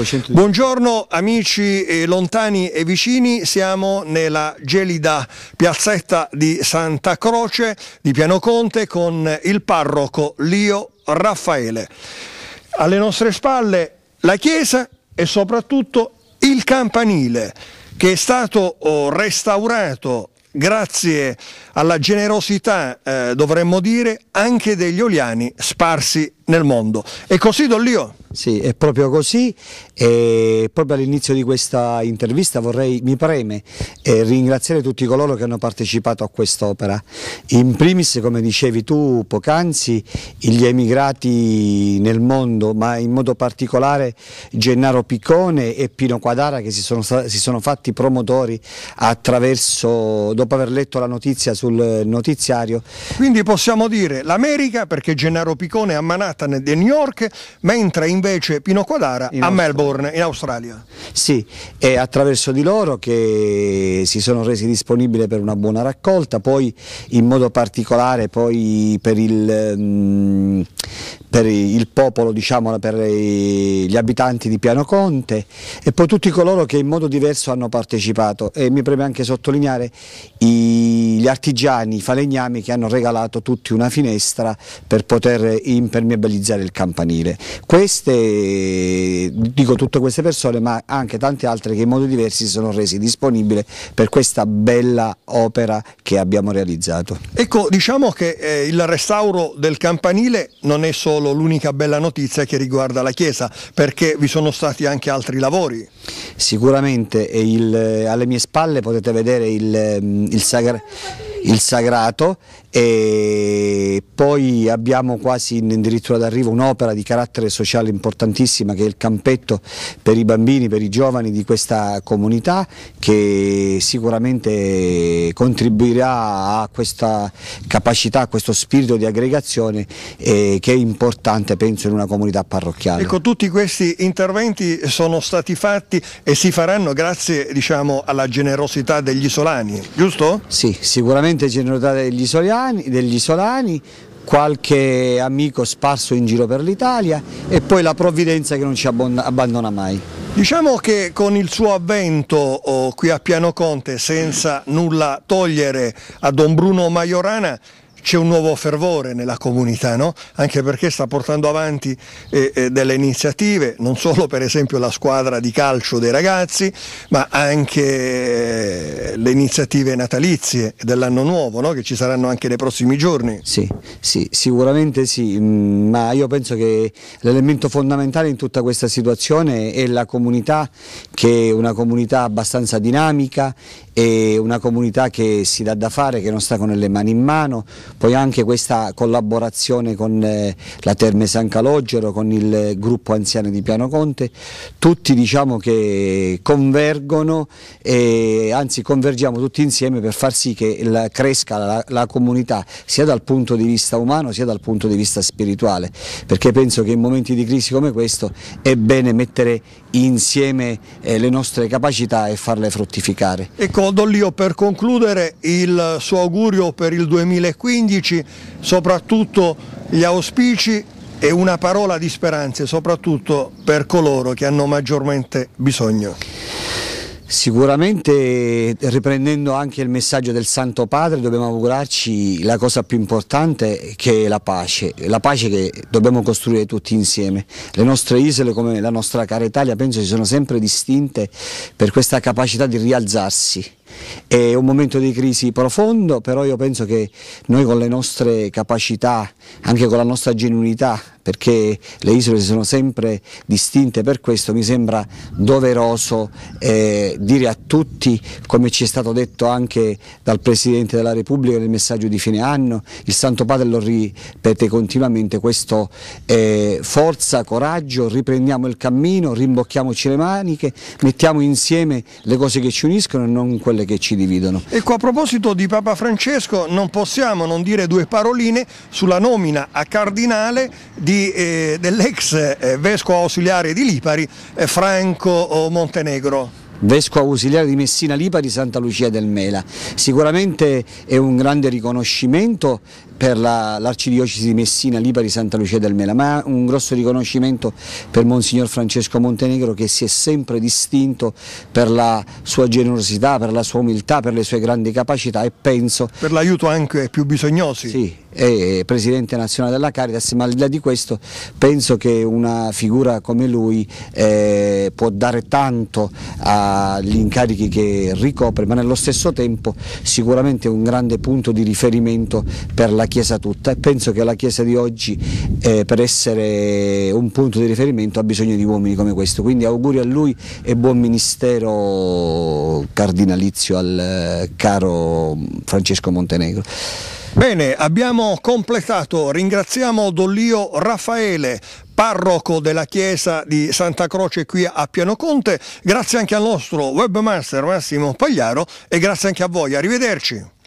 Buongiorno amici eh, lontani e vicini, siamo nella gelida piazzetta di Santa Croce di Piano Conte con il parroco Lio Raffaele. Alle nostre spalle la chiesa e soprattutto il campanile che è stato oh, restaurato grazie alla generosità, eh, dovremmo dire, anche degli oliani sparsi nel mondo. È così Dollio? Sì, è proprio così e proprio all'inizio di questa intervista vorrei, mi preme, eh, ringraziare tutti coloro che hanno partecipato a quest'opera. In primis, come dicevi tu poc'anzi, gli emigrati nel mondo, ma in modo particolare Gennaro Piccone e Pino Quadara che si sono, si sono fatti promotori attraverso, dopo aver letto la notizia sul notiziario. Quindi possiamo dire l'America perché Gennaro Piccone ha manato Manhattan di New York, mentre invece Pino Quadara in a Australia. Melbourne, in Australia. Sì, è attraverso di loro che si sono resi disponibili per una buona raccolta, poi in modo particolare per il, mh, mm, per il, popolo, diciamo, per gli abitanti di Piano Conte e poi tutti coloro che in modo diverso hanno partecipato e mi preme anche sottolineare i gli artigiani, i falegnami che hanno regalato tutti una finestra per poter impermeabilizzare il campanile. Queste, dico tutte queste persone, ma anche tante altre che in modo diversi si sono resi disponibili per questa bella opera che abbiamo realizzato. Ecco, diciamo che eh, il restauro del campanile non è solo l'unica bella notizia che riguarda la chiesa, perché vi sono stati anche altri lavori. Sicuramente, il, alle mie spalle potete vedere il, mm, il, sagra, il sagrato e poi abbiamo quasi in addirittura d'arrivo un'opera di carattere sociale importantissima che è il campetto per i bambini, per i giovani di questa comunità che sicuramente contribuirà a questa capacità, a questo spirito di aggregazione eh, che è importante penso in una comunità parrocchiale. Ecco, tutti questi interventi sono stati fatti e si faranno grazie diciamo, alla generosità degli isolani, giusto? Sì, sicuramente sicuramente generosità degli isolani, degli isolani qualche amico sparso in giro per l'Italia e poi la provvidenza che non ci abbandona mai. Diciamo che con il suo avvento oh, qui a Piano Conte, senza nulla togliere a Don Bruno Maiorana, c'è un nuovo fervore nella comunità, no? anche perché sta portando avanti eh, eh, delle iniziative, non solo per esempio la squadra di calcio dei ragazzi, ma anche eh, le iniziative natalizie dell'anno nuovo, no? che ci saranno anche nei prossimi giorni. Sì, sì sicuramente sì, mm, ma io penso che l'elemento fondamentale in tutta questa situazione è la comunità, che è una comunità abbastanza dinamica, è una comunità che si dà da fare, che non sta con le mani in mano, poi anche questa collaborazione con eh, la Terme San Calogero, con il gruppo anziani di Piano Conte, tutti diciamo che convergono e anzi convergiamo tutti insieme per far sì che la, cresca la, la comunità sia dal punto di vista umano sia dal punto di vista spirituale, perché penso che in momenti di crisi come questo è bene mettere insieme eh, le nostre capacità e farle fruttificare. Ecco Dollio per concludere il suo augurio per il 2015 15, soprattutto gli auspici e una parola di speranze, soprattutto per coloro che hanno maggiormente bisogno. Sicuramente riprendendo anche il messaggio del Santo Padre dobbiamo augurarci la cosa più importante che è la pace, la pace che dobbiamo costruire tutti insieme. Le nostre isole come la nostra cara Italia penso si sono sempre distinte per questa capacità di rialzarsi. È un momento di crisi profondo, però io penso che noi con le nostre capacità, anche con la nostra genuinità, perché le isole si sono sempre distinte per questo, mi sembra doveroso eh, dire a tutti, come ci è stato detto anche dal Presidente della Repubblica nel messaggio di fine anno, il Santo Padre lo ripete continuamente, questo eh, forza, coraggio, riprendiamo il cammino, rimbocchiamoci le maniche, mettiamo insieme le cose che ci uniscono e non quelle che ci dividono. Ecco, a proposito di Papa Francesco, non possiamo non dire due paroline sulla nomina a cardinale di eh, dell'ex eh, vescovo ausiliare di Lipari, eh, Franco eh, Montenegro vescovo ausiliare di Messina Lipari Santa Lucia del Mela. Sicuramente è un grande riconoscimento per l'Arcidiocesi di Messina, l'Ipari Santa Lucia del Mela, ma un grosso riconoscimento per Monsignor Francesco Montenegro che si è sempre distinto per la sua generosità, per la sua umiltà, per le sue grandi capacità e penso... Per l'aiuto anche ai più bisognosi. Sì, è Presidente Nazionale della Caritas, ma al di là di questo penso che una figura come lui eh, può dare tanto agli incarichi che ricopre, ma nello stesso tempo sicuramente è un grande punto di riferimento per la Chiesa tutta e penso che la Chiesa di oggi eh, per essere un punto di riferimento ha bisogno di uomini come questo, quindi auguri a lui e buon ministero cardinalizio al eh, caro Francesco Montenegro. Bene, abbiamo completato, ringraziamo Dollio Raffaele, parroco della chiesa di Santa Croce qui a Piano Conte, grazie anche al nostro webmaster Massimo Pagliaro e grazie anche a voi, arrivederci.